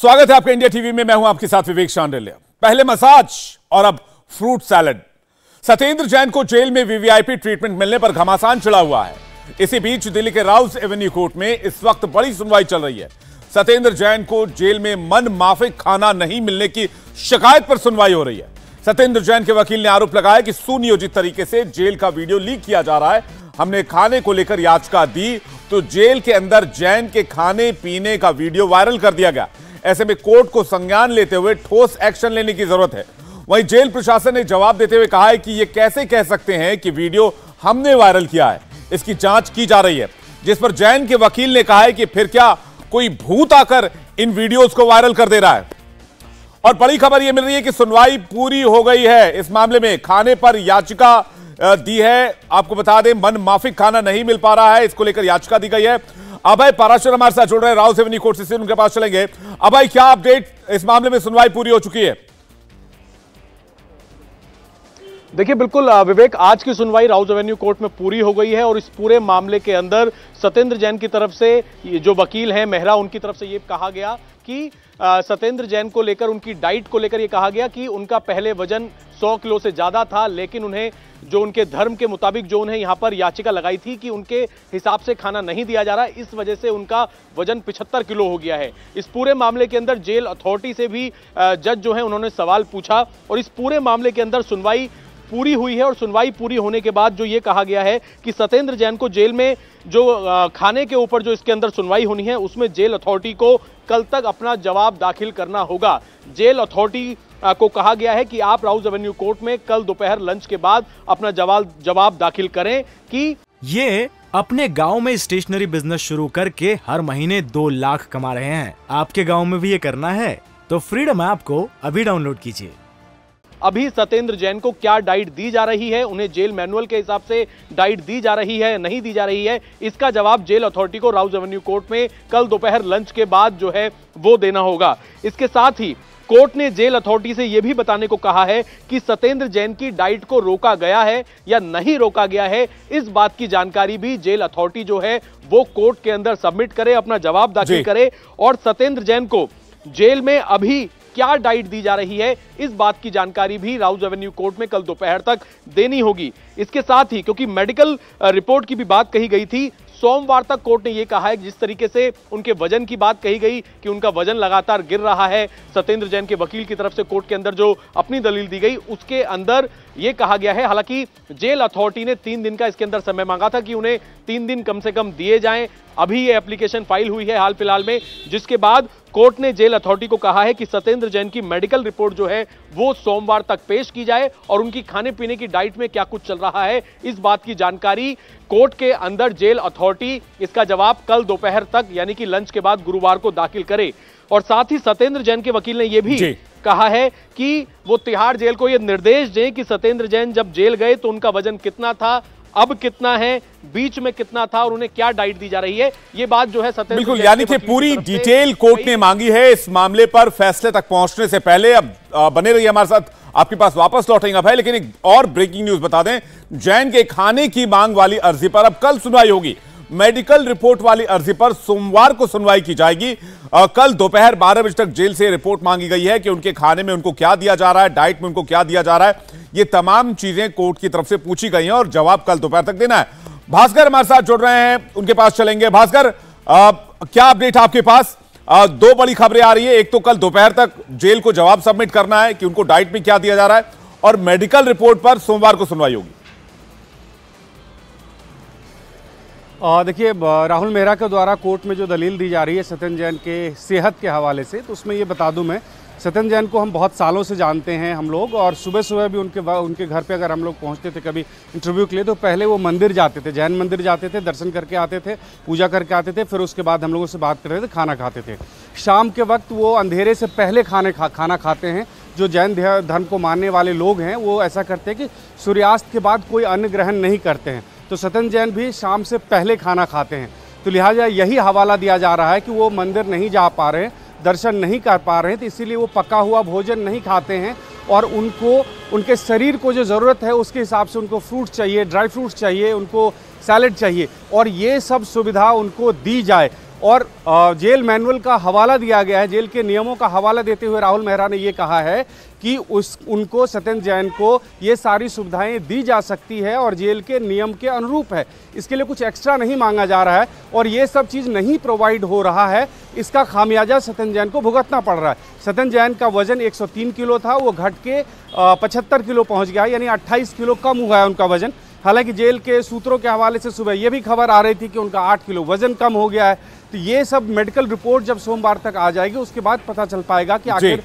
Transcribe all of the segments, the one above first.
स्वागत है आपके इंडिया टीवी में मैं हूं आपके साथ विवेक शांडल्य पहले मसाज और अब फ्रूट सैलड सत्येंद्र जैन को जेल में वीवीआईपी ट्रीटमेंट मिलने पर घमासान चढ़ा हुआ है इसी बीच दिल्ली के राउस एवेन्यू कोर्ट में इस वक्त बड़ी सुनवाई चल रही है सत्येंद्र जैन को जेल में मन माफिक खाना नहीं मिलने की शिकायत पर सुनवाई हो रही है सत्येंद्र जैन के वकील ने आरोप लगाया कि सुनियोजित तरीके से जेल का वीडियो लीक किया जा रहा है हमने खाने को लेकर याचिका दी तो जेल के अंदर जैन के खाने पीने का वीडियो वायरल कर दिया गया ऐसे में कोर्ट को संज्ञान लेते हुए ठोस एक्शन लेने की जरूरत है वहीं जेल प्रशासन ने जवाब देते हुए कहा है कि ये कैसे कह सकते हैं कि वीडियो हमने वायरल किया है इसकी जांच की जा रही है जिस पर जैन के वकील ने कहा है कि फिर क्या कोई भूत आकर इन वीडियोस को वायरल कर दे रहा है और बड़ी खबर यह मिल रही है कि सुनवाई पूरी हो गई है इस मामले में खाने पर याचिका दी है आपको बता दें मन माफिक खाना नहीं मिल पा रहा है इसको लेकर याचिका दी गई है अभय पाराशर हमारे साथ जुड़ रहे हैं राव सेवनी कोर्ट से उनके पास चलेंगे अभय क्या अपडेट इस मामले में सुनवाई पूरी हो चुकी है देखिए बिल्कुल विवेक आज की सुनवाई राउज एवेन्यू कोर्ट में पूरी हो गई है और इस पूरे मामले के अंदर सत्येंद्र जैन की तरफ से जो वकील हैं मेहरा उनकी तरफ से ये कहा गया कि सत्येंद्र जैन को लेकर उनकी डाइट को लेकर ये कहा गया कि उनका पहले वजन 100 किलो से ज़्यादा था लेकिन उन्हें जो उनके धर्म के मुताबिक जो उन्हें यहाँ पर याचिका लगाई थी कि उनके हिसाब से खाना नहीं दिया जा रहा इस वजह से उनका वजन 75 किलो हो गया है इस पूरे मामले के अंदर जेल अथॉरिटी से भी जज जो है उन्होंने सवाल पूछा और इस पूरे मामले के अंदर सुनवाई पूरी हुई है और सुनवाई पूरी होने के बाद जो ये कहा गया है कि सत्येंद्र जैन को जेल में जो खाने के ऊपर जो इसके अंदर सुनवाई होनी है उसमें जेल अथॉरिटी को कल तक अपना जवाब दाखिल करना होगा जेल अथॉरिटी को कहा गया है कि आप राउज एवेन्यू कोर्ट में कल दोपहर लंच के बाद अपना जवाब जवाब दाखिल करें कि ये अपने गांव में स्टेशनरी बिजनेस शुरू करके हर महीने दो लाख कमा रहे हैं आपके गांव में भी ये करना है तो फ्रीडम ऐप को अभी डाउनलोड कीजिए अभी सत्येंद्र जैन को क्या डाइट दी जा रही है उन्हें जेल मैनुअल के हिसाब से डाइट दी जा रही है नहीं दी जा रही है इसका जवाब जेल अथॉरिटी को राउज एवेन्यू कोर्ट में कल दोपहर लंच के बाद जो है वो देना होगा इसके साथ ही कोर्ट ने जेल अथॉरिटी से यह भी बताने को कहा है कि सत्येंद्र जैन की डाइट को रोका गया है या नहीं रोका गया है इस बात की जानकारी भी जेल अथॉरिटी जो है वो कोर्ट के अंदर सबमिट करे अपना जवाब दाखिल करे और सत्येंद्र जैन को जेल में अभी क्या डाइट दी जा रही है इस बात की जानकारी भी राउज रेवेन्यू कोर्ट में कल दोपहर तक देनी होगी इसके साथ ही क्योंकि मेडिकल रिपोर्ट की भी बात कही गई थी सोमवार तक कोर्ट ने यह कहा है जिस तरीके से उनके वजन की बात कही गई कि उनका वजन लगातार गिर रहा है सत्येंद्र जैन के वकील की तरफ से कोर्ट के अंदर जो अपनी दलील दी गई उसके अंदर ये कहा गया है हालांकि जेल अथॉरिटी ने तीन दिन का इसके अंदर समय मांगा था कि उन्हें तीन दिन कम से कम दिए जाएं अभी ये एप्लीकेशन फाइल हुई है हाल फिलहाल में जिसके बाद कोर्ट ने जेल अथॉरिटी को कहा है कि सत्येंद्र जैन की मेडिकल रिपोर्ट जो है वो सोमवार तक पेश की जाए और उनकी खाने पीने की डाइट में क्या कुछ चल रहा है इस बात की जानकारी कोर्ट के अंदर जेल अथॉरिटी इसका जवाब कल दोपहर तक यानी कि लंच के बाद गुरुवार को दाखिल करे और साथ ही सत्येंद्र जैन के वकील ने यह भी कहा है कि वो तिहाड़ जेल को ये निर्देश दें कि सत्येंद्र जैन जब जेल गए तो उनका वजन कितना था अब कितना है बीच में कितना था और उन्हें क्या डाइट दी जा रही है ये बात जो है सत्य बिल्कुल यानी कि पूरी डिटेल कोर्ट ने मांगी है इस मामले पर फैसले तक पहुंचने से पहले अब बने रही हमारे साथ आपके पास वापस लौटेंगे भाई लेकिन एक और ब्रेकिंग न्यूज बता दें जैन के खाने की मांग वाली अर्जी पर अब कल सुनवाई होगी मेडिकल रिपोर्ट वाली अर्जी पर सोमवार को सुनवाई की जाएगी आ, कल दोपहर बारह बजे तक जेल से रिपोर्ट मांगी गई है कि उनके खाने में उनको क्या दिया जा रहा है डाइट में उनको क्या दिया जा रहा है ये तमाम चीजें कोर्ट की तरफ से पूछी गई हैं और जवाब कल दोपहर तक देना है भास्कर हमारे साथ जुड़ रहे हैं उनके पास चलेंगे भास्कर क्या अपडेट आपके पास आ, दो बड़ी खबरें आ रही है एक तो कल दोपहर तक जेल को जवाब सबमिट करना है कि उनको डाइट में क्या दिया जा रहा है और मेडिकल रिपोर्ट पर सोमवार को सुनवाई होगी देखिए राहुल मेहरा के द्वारा कोर्ट में जो दलील दी जा रही है सत्यन जैन के सेहत के हवाले से तो उसमें ये बता दूं मैं सत्यन जैन को हम बहुत सालों से जानते हैं हम लोग और सुबह सुबह भी उनके उनके घर पे अगर हम लोग पहुंचते थे कभी इंटरव्यू के लिए तो पहले वो मंदिर जाते थे जैन मंदिर जाते थे दर्शन करके आते थे पूजा करके आते थे फिर उसके बाद हम लोगों से बात करते थे खाना खाते थे शाम के वक्त वो अंधेरे से पहले खाने खा खाना खाते हैं जो जैन धर्म को मानने वाले लोग हैं वो ऐसा करते हैं कि सूर्यास्त के बाद कोई अन्न ग्रहण नहीं करते हैं तो सतन जैन भी शाम से पहले खाना खाते हैं तो लिहाजा यही हवाला दिया जा रहा है कि वो मंदिर नहीं जा पा रहे हैं दर्शन नहीं कर पा रहे हैं तो इसीलिए वो पका हुआ भोजन नहीं खाते हैं और उनको उनके शरीर को जो ज़रूरत है उसके हिसाब से उनको फ्रूट चाहिए ड्राई फ्रूट्स चाहिए उनको सैलड चाहिए और ये सब सुविधा उनको दी जाए और जेल मैनुअल का हवाला दिया गया है जेल के नियमों का हवाला देते हुए राहुल मेहरा ने ये कहा है कि उस उनको सत्येंद्र जैन को ये सारी सुविधाएं दी जा सकती है और जेल के नियम के अनुरूप है इसके लिए कुछ एक्स्ट्रा नहीं मांगा जा रहा है और ये सब चीज़ नहीं प्रोवाइड हो रहा है इसका खामियाजा सत्येंद्र जैन को भुगतना पड़ रहा है सत्येंद्र जैन का वजन 103 किलो था वो घट के पचहत्तर किलो पहुँच गया यानी अट्ठाईस किलो कम हुआ है उनका वजन हालांकि जेल के सूत्रों के हवाले से सुबह ये भी खबर आ रही थी कि उनका आठ किलो वजन कम हो गया है तो ये सब मेडिकल रिपोर्ट जब सोमवार तक आ जाएगी उसके बाद पता चल पाएगा कि आखिर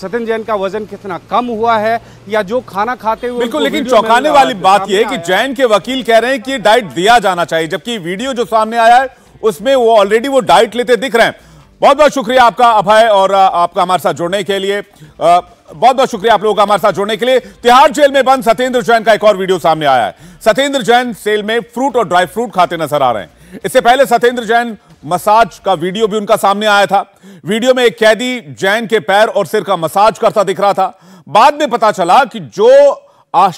सत्यन जैन का वजन कितना कम हुआ है या जो खाना खाते हुए बिल्कुल लेकिन चौंकाने वाली बात यह है कि जैन के वकील कह रहे हैं कि डाइट दिया जाना चाहिए जबकि वीडियो जो सामने आया है उसमें वो ऑलरेडी वो डाइट लेते दिख रहे हैं बहुत बहुत शुक्रिया आपका अभय और आपका हमारे साथ जुड़ने के लिए बहुत बहुत शुक्रिया आप लोगों का हमारे साथ जुड़ने के लिए तिहाड़ जेल में बंद सत्येंद्र जैन का एक और वीडियो सामने आया है सत्येंद्र जैन सेल में फ्रूट और ड्राई फ्रूट खाते नजर आ रहे हैं इससे पहले सत्येंद्र जैन मसाज का वीडियो भी उनका सामने आया था वीडियो में एक कैदी जैन के पैर और सिर का मसाज करता दिख रहा था बाद में पता चला कि जो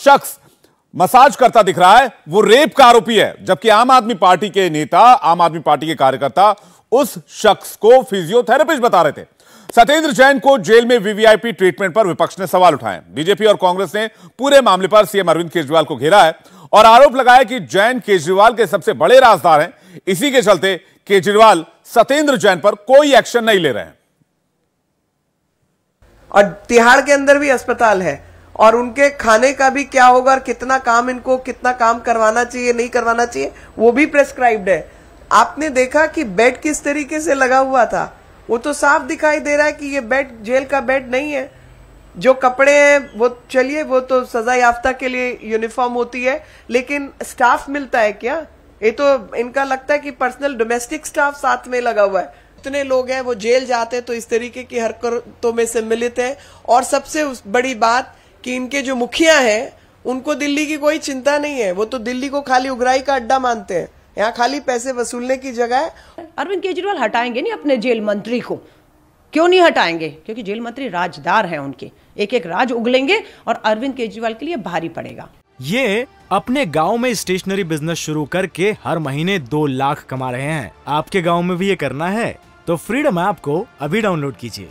शख्स मसाज करता दिख रहा है वो रेप का आरोपी है जबकि आम आदमी पार्टी के नेता आम आदमी पार्टी के कार्यकर्ता उस शख्स को फिजियोथेरेपिस्ट बता रहे थे सत्येंद्र जैन को जेल में वीवीआईपी ट्रीटमेंट पर विपक्ष ने सवाल उठाए बीजेपी और कांग्रेस ने पूरे मामले पर सीएम अरविंद केजरीवाल को घेरा है और आरोप लगाया कि जैन केजरीवाल के सबसे बड़े राजदार हैं इसी के चलते केजरीवाल सत्येंद्र जैन पर कोई एक्शन नहीं ले रहे हैं और तिहाड़ के अंदर भी अस्पताल है और उनके खाने का भी क्या होगा और कितना काम इनको कितना काम करवाना चाहिए नहीं करवाना चाहिए वो भी प्रेस्क्राइब्ड है आपने देखा कि बेड किस तरीके से लगा हुआ था वो तो साफ दिखाई दे रहा है कि ये बेड जेल का बेड नहीं है जो कपड़े हैं वो चलिए वो तो सजा याफ्ता के लिए यूनिफॉर्म होती है लेकिन स्टाफ मिलता है क्या ये तो इनका लगता है कि पर्सनल डोमेस्टिक स्टाफ साथ में लगा हुआ है इतने लोग हैं वो जेल जाते हैं तो इस तरीके की हरकतों में सम्मिलित हैं और सबसे बड़ी बात कि इनके जो मुखिया हैं उनको दिल्ली की कोई चिंता नहीं है वो तो दिल्ली को खाली उगराई का अड्डा मानते हैं यहाँ खाली पैसे वसूलने की जगह है अरविंद केजरीवाल हटाएंगे नहीं अपने जेल मंत्री को क्यों नहीं हटाएंगे क्योंकि जेल मंत्री राजदार हैं उनके एक एक राज उगलेंगे और अरविंद केजरीवाल के लिए भारी पड़ेगा ये अपने गांव में स्टेशनरी बिजनेस शुरू करके हर महीने दो लाख कमा रहे हैं आपके गांव में भी ये करना है तो फ्रीडम ऐप को अभी डाउनलोड कीजिए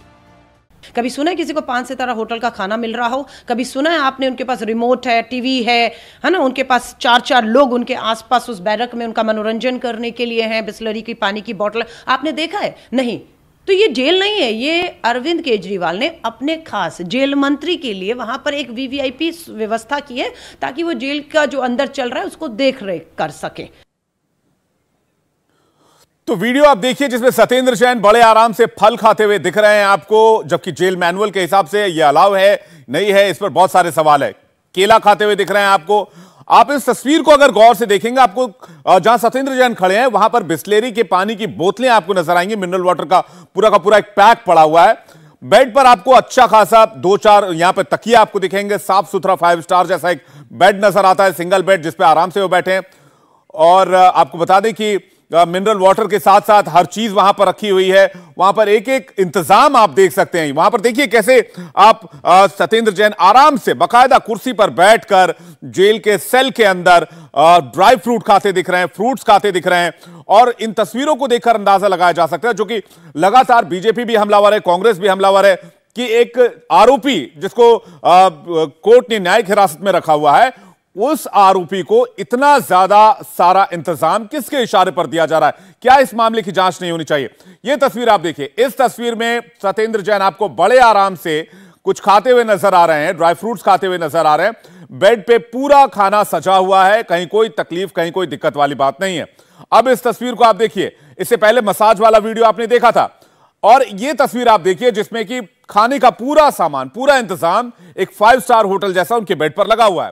कभी सुना है किसी को पांच सितारा होटल का खाना मिल रहा हो कभी सुना है आपने उनके पास रिमोट है टीवी है है ना उनके पास चार चार लोग उनके आसपास उस बैरक में उनका मनोरंजन करने के लिए हैं बिस्लरी की पानी की बॉटल आपने देखा है नहीं तो ये जेल नहीं है ये अरविंद केजरीवाल ने अपने खास जेल मंत्री के लिए वहां पर एक वीवीआईपी व्यवस्था की है ताकि वो जेल का जो अंदर चल रहा है उसको देख रेख कर सके तो वीडियो आप देखिए जिसमें सत्येंद्र जैन बड़े आराम से फल खाते हुए दिख रहे हैं आपको जबकि जेल मैनुअल के हिसाब से यह अलाव है नहीं है इस पर बहुत सारे सवाल है केला खाते हुए दिख रहे हैं आपको आप इस तस्वीर को अगर गौर से देखेंगे आपको जहां सत्येंद्र जैन खड़े हैं वहां पर बिस्लेरी के पानी की बोतलें आपको नजर आएंगी मिनरल वाटर का पूरा का पूरा एक पैक पड़ा हुआ है बेड पर आपको अच्छा खासा दो चार यहां पर तकिया आपको दिखेंगे साफ सुथरा फाइव स्टार जैसा एक बेड नजर आता है सिंगल बेड जिसपे आराम से वो बैठे हैं और आपको बता दें कि मिनरल वाटर के साथ साथ हर चीज वहां पर रखी हुई है वहां पर एक एक इंतजाम आप देख सकते हैं वहां पर देखिए कैसे आप सत्येंद्र जैन आराम से बकायदा कुर्सी पर बैठकर जेल के सेल के अंदर ड्राई फ्रूट खाते दिख रहे हैं फ्रूट्स खाते दिख रहे हैं और इन तस्वीरों को देखकर अंदाजा लगाया जा सकता है जो कि लगातार बीजेपी भी हमलावर है कांग्रेस भी हमलावर है कि एक आरोपी जिसको कोर्ट ने न्यायिक हिरासत में रखा हुआ है उस आरोपी को इतना ज्यादा सारा इंतजाम किसके इशारे पर दिया जा रहा है क्या इस मामले की जांच नहीं होनी चाहिए यह तस्वीर आप देखिए इस तस्वीर में सत्येंद्र जैन आपको बड़े आराम से कुछ खाते हुए नजर आ रहे हैं ड्राई फ्रूट्स खाते हुए नजर आ रहे हैं बेड पे पूरा खाना सजा हुआ है कहीं कोई तकलीफ कहीं कोई दिक्कत वाली बात नहीं है अब इस तस्वीर को आप देखिए इससे पहले मसाज वाला वीडियो आपने देखा था और ये तस्वीर आप देखिए जिसमें कि खाने का पूरा सामान पूरा इंतजाम एक फाइव स्टार होटल जैसा उनके बेड पर लगा हुआ है